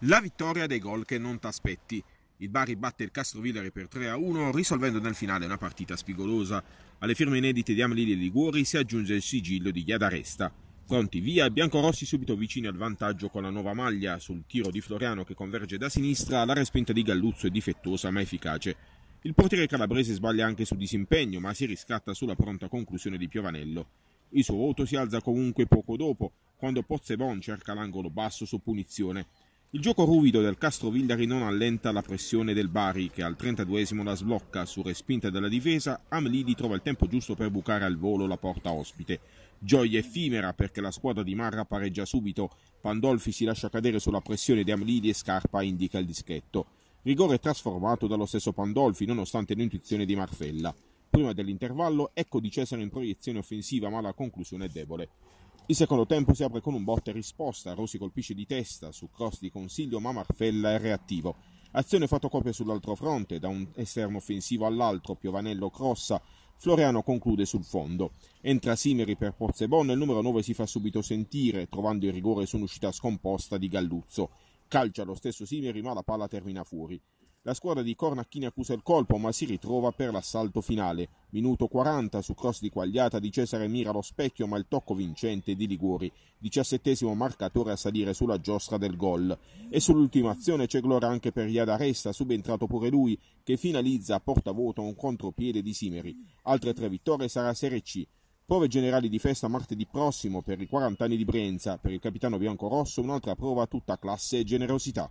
La vittoria dei gol che non t'aspetti. Il Bari batte il Castrovillare per 3-1, risolvendo nel finale una partita spigolosa. Alle firme inedite di Amelini e Liguori si aggiunge il sigillo di Chiadaresta. Pronti via, biancorossi subito vicini al vantaggio con la nuova maglia, sul tiro di Floriano che converge da sinistra, la respinta di Galluzzo è difettosa ma efficace. Il portiere calabrese sbaglia anche su disimpegno, ma si riscatta sulla pronta conclusione di Piovanello. Il suo voto si alza comunque poco dopo, quando Pozzebon cerca l'angolo basso su punizione. Il gioco ruvido del Castro Villari non allenta la pressione del Bari che al 32 esimo la sblocca su respinta della difesa, Amlidi trova il tempo giusto per bucare al volo la porta ospite. Gioia effimera perché la squadra di Marra pareggia subito, Pandolfi si lascia cadere sulla pressione di Amlidi e Scarpa indica il dischetto. Rigore trasformato dallo stesso Pandolfi nonostante l'intuizione di Marfella. Prima dell'intervallo ecco di Cesare in proiezione offensiva ma la conclusione è debole. Il secondo tempo si apre con un botte risposta, Rossi colpisce di testa su cross di Consiglio ma Marfella è reattivo. Azione fatto copia sull'altro fronte, da un esterno offensivo all'altro Piovanello crossa, Floriano conclude sul fondo. Entra Simeri per Porzebon e il numero 9 si fa subito sentire, trovando il rigore su un'uscita scomposta di Galluzzo. Calcia lo stesso Simeri ma la palla termina fuori. La squadra di Cornacchini accusa il colpo ma si ritrova per l'assalto finale. Minuto 40 su cross di quagliata di Cesare mira lo specchio ma il tocco vincente di Liguori. Diciassettesimo marcatore a salire sulla giostra del gol. E sull'ultima azione c'è gloria anche per Iada Resta, subentrato pure lui, che finalizza a portavoto un contropiede di Simeri. Altre tre vittorie sarà Serie C. Prove generali di festa martedì prossimo per i 40 anni di Brienza. Per il capitano biancorosso un'altra prova tutta classe e generosità.